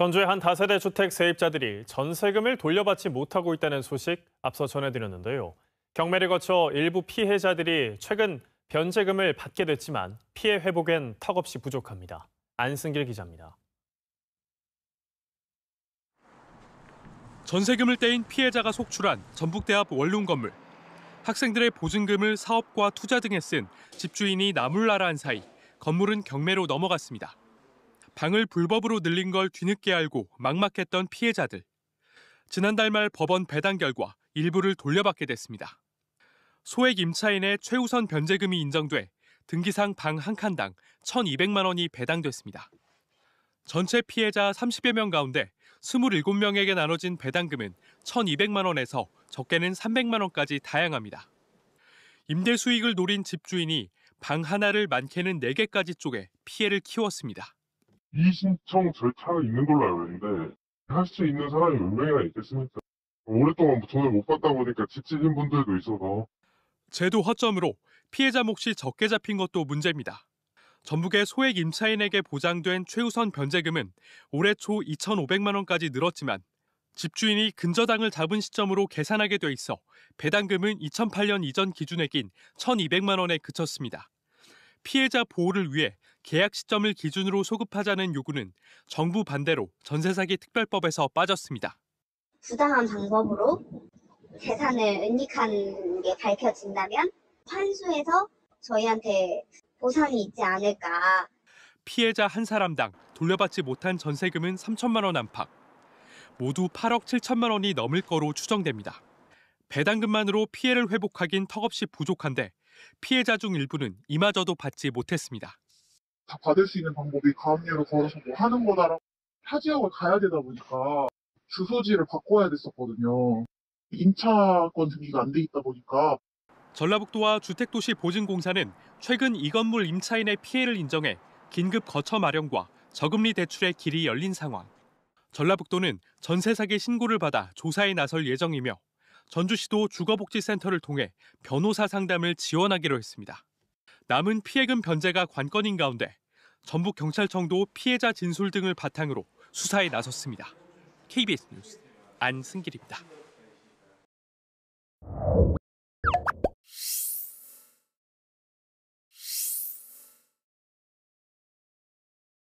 전주의 한 다세대 주택 세입자들이 전세금을 돌려받지 못하고 있다는 소식 앞서 전해드렸는데요. 경매를 거쳐 일부 피해자들이 최근 변제금을 받게 됐지만 피해 회복엔 턱없이 부족합니다. 안승길 기자입니다. 전세금을 떼인 피해자가 속출한 전북대학 원룸 건물. 학생들의 보증금을 사업과 투자 등에 쓴 집주인이 나물나라한 사이 건물은 경매로 넘어갔습니다. 방을 불법으로 늘린 걸 뒤늦게 알고 막막했던 피해자들. 지난달 말 법원 배당 결과 일부를 돌려받게 됐습니다. 소액 임차인의 최우선 변제금이 인정돼 등기상 방 한 칸당 1,200만 원이 배당됐습니다. 전체 피해자 30여 명 가운데 27명에게 나눠진 배당금은 1,200만 원에서 적게는 300만 원까지 다양합니다. 임대 수익을 노린 집주인이 방 하나를 많게는 4개까지 쪼개 피해를 키웠습니다. 이 신청 절차가 있는 걸로 알고 있는데 할 수 있는 사람이 몇 명이나 있겠습니까? 오랫동안 돈을 못 받다 보니까 지치신 분들도 있어서 제도 허점으로 피해자 몫이 적게 잡힌 것도 문제입니다. 전북의 소액 임차인에게 보장된 최우선 변제금은 올해 초 2,500만 원까지 늘었지만 집주인이 근저당을 잡은 시점으로 계산하게 돼 있어 배당금은 2008년 이전 기준액인 1,200만 원에 그쳤습니다. 피해자 보호를 위해 계약 시점을 기준으로 소급하자는 요구는 정부 반대로 전세 사기 특별법에서 빠졌습니다. 부당한 방법으로 재산을 은닉한 게 밝혀진다면 환수해서 저희한테 보상이 있지 않을까. 피해자 한 사람당 돌려받지 못한 전세금은 3천만 원 안팎. 모두 8억 7천만 원이 넘을 거로 추정됩니다. 배당금만으로 피해를 회복하긴 턱없이 부족한데 피해자 중 일부는 이마저도 받지 못했습니다. 다 받을 수 있는 방법이 가압류로 걸어서 뭐 하는 거다라고 타지역을 가야 되다 보니까 주소지를 바꿔야 됐었거든요. 임차권 등기가 안돼 있다 보니까 전라북도와 주택도시보증공사는 최근 이 건물 임차인의 피해를 인정해 긴급 거처 마련과 저금리 대출의 길이 열린 상황. 전라북도는 전세 사기 신고를 받아 조사에 나설 예정이며 전주시도 주거복지센터를 통해 변호사 상담을 지원하기로 했습니다. 남은 피해금 변제가 관건인 가운데 전북 경찰청도 피해자 진술 등을 바탕으로 수사에 나섰습니다. KBS 뉴스 안승길입니다.